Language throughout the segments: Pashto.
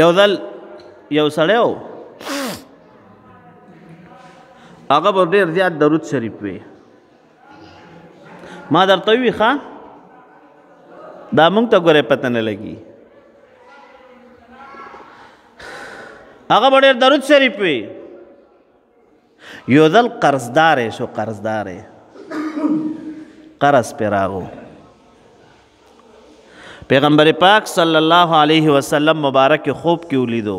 یو ځل یو سړی و هغه به ډېر زیات درود شریف وی ما درته وی ښه دا موږ ته ګوره پته نه لګي هغه به ډېر درود شریف وی یو ځل قرضدار شو قرضدار قرض پې راغو پیغمبر پاک صلی الله علیه وسلم مبارک خوب کې ولیدو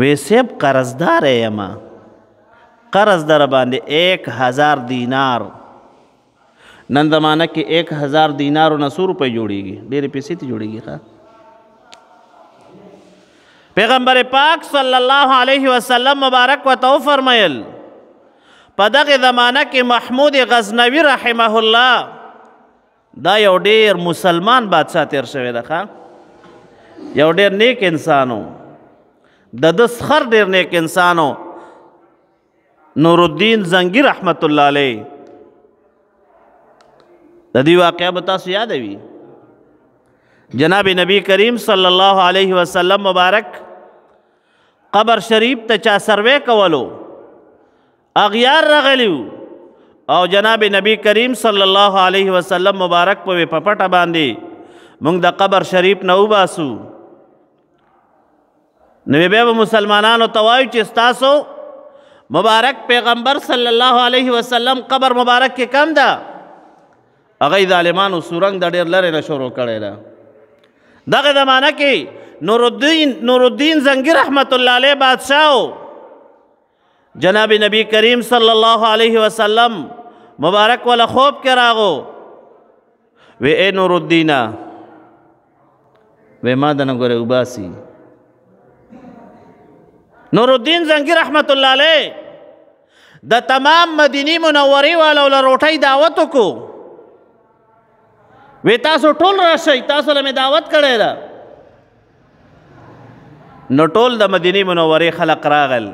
وې سیب قرضدار یما قرض در باندې 1000 دینار نن زمانہ کې 1000 دینار او 900 روپے جوړیږي ډېر پیسې ته جوړیږي ښا پیغمبر پاک صلی الله علیه وسلم مبارک وتو فرمایل په دغه زمانہ کې محمود غزنوی رحمه الله دا یو ډیر مسلمان بادشاہ تیر شوی ده ښا یو ډیر نیک انسانو د د سخر ډیر نیک انسانو نور الدین زنگی رحمت الله علی د دې واقعیا به تاسو یاد وي جناب نبی کریم صلی الله علیه وسلم مبارک قبر شریف ته چا سروې کولو اغیار رغلیو او جناب نبی کریم صلی الله علیه وسلم مبارک په پپټه باندې موږ د قبر شریف نه وباسو نو به مسلمانانو توای چې تاسو مبارک پیغمبر صلی الله علیه وسلم قبر مبارک کې کم ده هغه ظالمانو سورنګ د ډیر لره نه شروع کړي ده دغه زمانہ کې نور الدین نور الدین زنگی رحمت الله علیه بادشاہو جناب نبی کریم صلی الله علیه وسلم مبارک والا خوب کې راغو وی اے نور الدینہ وی ما دنه ګوره وباسي نور الدین زنگی رحمت الله علیه د تمام مدینی منورې والو له روټۍ دعوت وکړو وی تاسو ټول راشئ تاسو له دعوت کړی ده نو ټول د مدینی منورې خلق راغل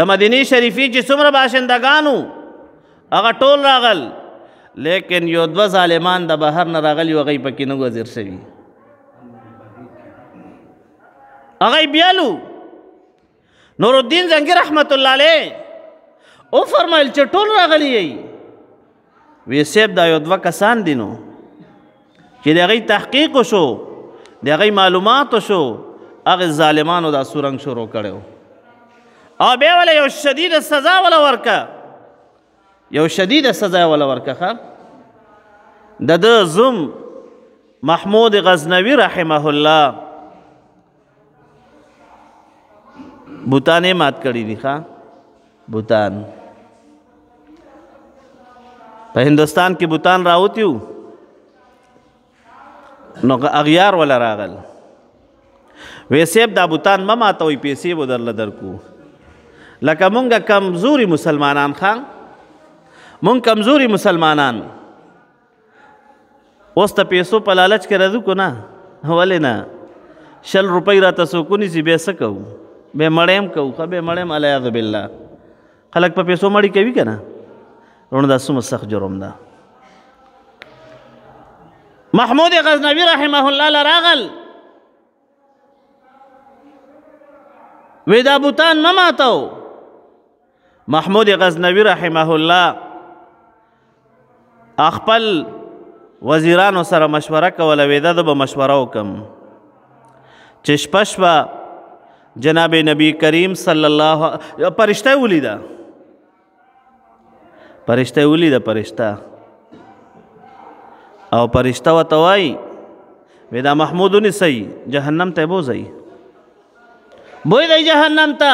د مدینی شریفی چې څومره باشندگانو هغه ټول راغل لیکن یو دوه ظالمان د بهر نه راغلی هغه پکې نه وزیر شوي هغه بیالو نور الدین زنګي رحمت الله علیه او فرمایل چې ټول راغلی یي وی سیب دا یو دوه کسان دینو چې دغه تحقیق شو دغه معلومات شو هغه ظالمانو دا سورنګ شروع کړو او به ولا یو شدید سزا ولا ورکه یو شدید سزا ول ورکخه د د زم محمود غزنوی رحمه الله بوتانه مات کړی دی ښا بوتان په هندستان کې بوتان راوتیو نو اغیار ولا راغل ویسیب دا بوتان ما ماتوي پیسې ودرل درکو لکه مونږه کمزوري مسلمانان خان مونږ کمزوري مسلمانان اوس ته پیسو په لالچ کې راځو کو نه ولې نه شل روپۍ راته څوک ونیسي بیا څه کوو بیا مړی هم کوو ښه بیا مړی هم الیاذ بالله خلک په پیسو مړی کوي که نه وروڼه دا څومره سخت جرم ده محمود غزنوی رحمه الله لراغل وې دا بوتان مه ماتو محمود غزنوی رحمه الله خپل وزیرانو سره مشوره کوله وېده د به مشوره وکم چې شپه شپه جناب نبی کریم صلی الله پرشته ولیده پرشته ولیده پرشته او پرشته ورته وایي وې دا محمود ونیسئ جهنم ته یې بوځئ بوی دی جهنم ته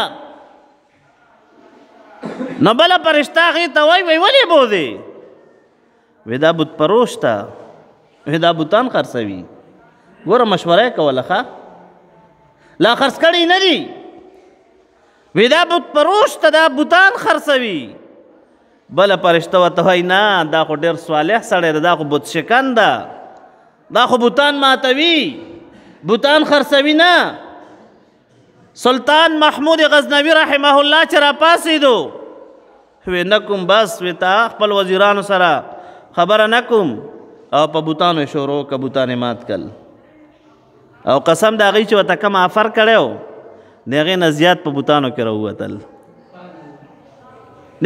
نو بله پرشته هغې ته وایي وایي ولې بوځئ ودا بت پروش تا ودا بوتان خرڅوي ګوره مشوره کوله ښه لا خرڅ کړي نه دي ودا بت پروش ته دا بوتان خرڅوي بل پرشته وته وای نه دا خو ډیر صالح سړی دا خو بت شکن ده دا خو بوتان ماتوي بوتان خرڅوي نه سلطان محمود غزنوی رحمه الله چې را پاسېدو وې نکم بس وې تا خپل وزیرانو سره خبر نکم او په بوتانو شروع کبوتان مات کل او قسم دا غي چې وته کم افر کړو دغه نه زیات په بوتانو کې راوتل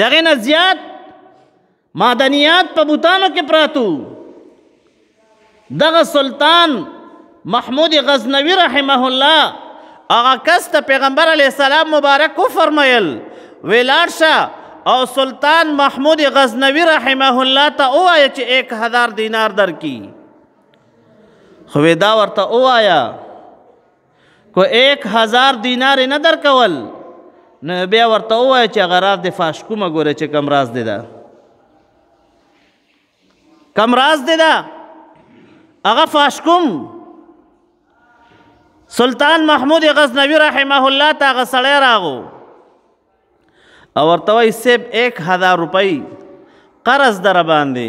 دغه نه زیات مادنیات په بوتانو کې پراتو دغه سلطان محمود غزنوی رحمه الله هغه کس ته پیغمبر علی السلام مبارک فرمایل ویلاړ شه او سلطان محمود غزنوی رحمه الله ته اوایا چې 1000 دینار درکې خو دا ورته اوایا کو 1000 دینار نه درکول نو بیا ورته وایا چې غراز د فاش کومه ګوره چې کم راز دی دا کم راز دی دا هغه فاش کوم سلطان محمود غزنوی رحمه الله ته غسړی راغو او ورته وای سیب 1000 روپۍ قرض در باندې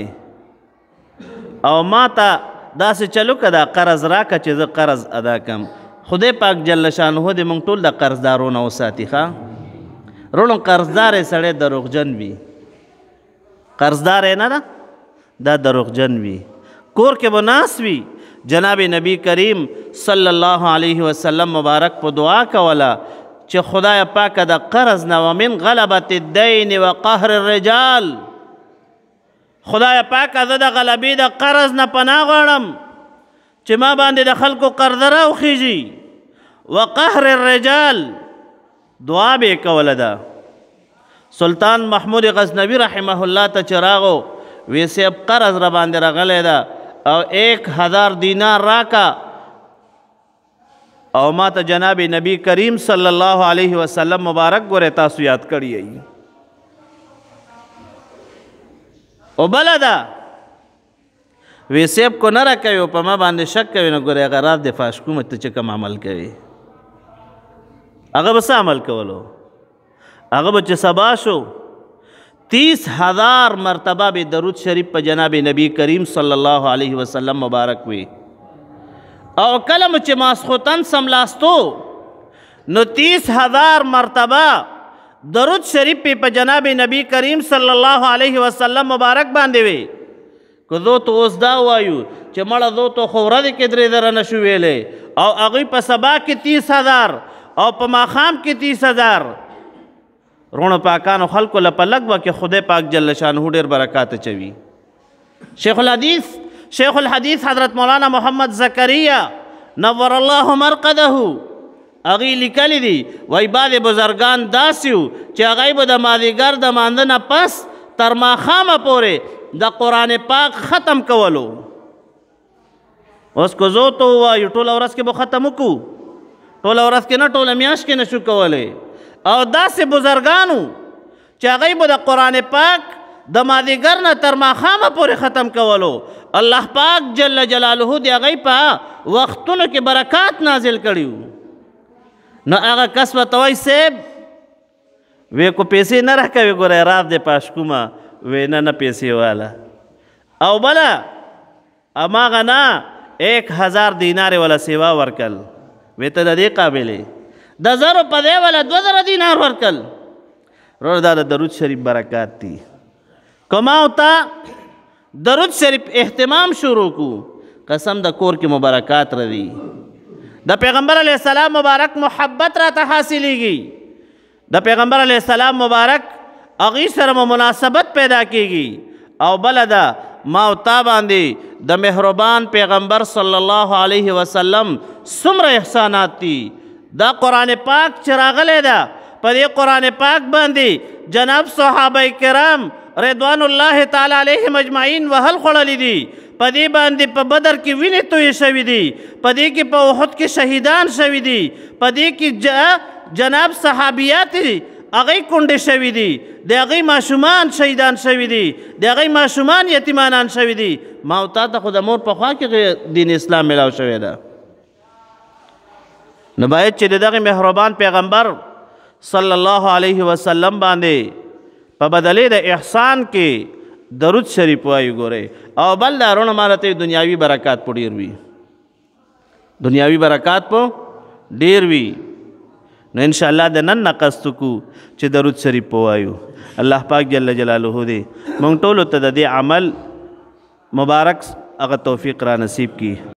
او ما ته داسې چلو کدا قرض راکا چې زه قرض ادا کم خدای پاک جل شانه دې مونږ ټول د قرضدارونو وساتي ښا رونو قرضدار سړی دروغجن وي قرضدار نه دا دا دروغجن وي کور کې بناس وي جناب نبی کریم صلی الله علیه وسلم مبارک په دعا کولا چې خدای پاک د قرض نه ومن غلبت الدین وقهر الرجال خدای پاک زه د غلبې د قرض نه پناه غواړم چې ما باندې د خلکو قرض راوخیږي وقهر الرجال دعا به کوله ده سلطان محمود غزنوی رحمه الله ته چراغو ویسه قرض را باندې راغله ده او 1000 دینار راکا او ما ته جناب نبی کریم صلی الله علیه وسلم مبارک ګورې تاسو یاد کړی ای او بل دا وی سیب کو نه راکوي او په ما باندې شک کوي نو ګورې هغه رات د فاش کوم ته چې کوم عمل کوي هغه بس عمل کولو هغه به چې سبا شو تیس هزار مرتبه به درود شریف په جناب نبی کریم صلی الله علیه وسلم مبارک وی او کلم چې ماسخوتن سملاستو نو 30000 مرتبه درود شریف په جناب نبی کریم صلی الله علیه وسلم مبارک باندې وي کو زه ته اوس دا وایو چې مړه زه ته خو ورځ کې درې در نه شو ویلې او هغه په سبا کې 30000 او په ماخام کې 30000 رونو پاکانو خلکو لپاره لګوا کې خدای پاک جل شانه ډېر برکات چوي شیخ الحدیث شیخ الحدیث حضرت مولانا محمد زکریا نور الله مرقده اغي لیکل دي وای بعد بزرگان داسیو چې هغه به د مازیګر د ماندنه پس تر ماخامه پورې د قران پاک ختم کولو اوس کو زو ته وای ټول اورس کې به ختم کو ټول اورس کې نه ټول میاش کې نه شو کولای او داسې بزرگانو چې هغه به د قران پاک د مادیګر نه تر ماخامه پورې ختم کولو الله پاک جل جلاله دی هغه په وختونو کې برکات نازل کړیو نو هغه کس وتوي سیب وې کو پیسې نه راکوي ګورې راب دې پاش کومه وې نه نه پیسې والا او بلا اما غنا 1000 دینار ولا سیوا ورکل وې ته د دې قابلې د زر په دې ولا 2000 دینار ورکل ورور دا درود شریف برکات دی کما وتا درود شریف اهتمام شروع کو قسم د کور کې مبارکات روي د پیغمبر علی السلام مبارک محبت را ته حاصلېږي د پیغمبر علی السلام مبارک اغي سره مناسبت پیدا کیږي او بلدا ما او تا باندې د مهربان پیغمبر صلی الله علیه وسلم سمره احسانات دي دا قران پاک چراغله ده په دې قران پاک باندې جناب صحابه کرام رضوان الله تعالی علیهم اجمعین وهل خړلې دي پدې باندې په بدر کې وینې توې شوې دي پدې کې په احد کې شهیدان شوې دي پدې کې جناب صحابيات هغه کونډې شوې دي د هغه ماشومان شهیدان شوې دي د هغه ماشومان یتیمانان شوې دي ما او تا ته خود مور په خوا کې دین اسلام ملاو شوې ده نو باید چې دغه مهربان پیغمبر صلی الله علیه وسلم باندې په بدلې د احسان کې درود شریف وایو ګوره او بل دا رونه مالته دنیاوی برکات په ډیر وی دنیاوی برکات په ډیر وی نو ان شاء الله د نن نقص کو چې درود شریف وایو الله پاک جل جلاله دې مونږ ټول ته د عمل مبارک هغه توفیق را نصیب کړي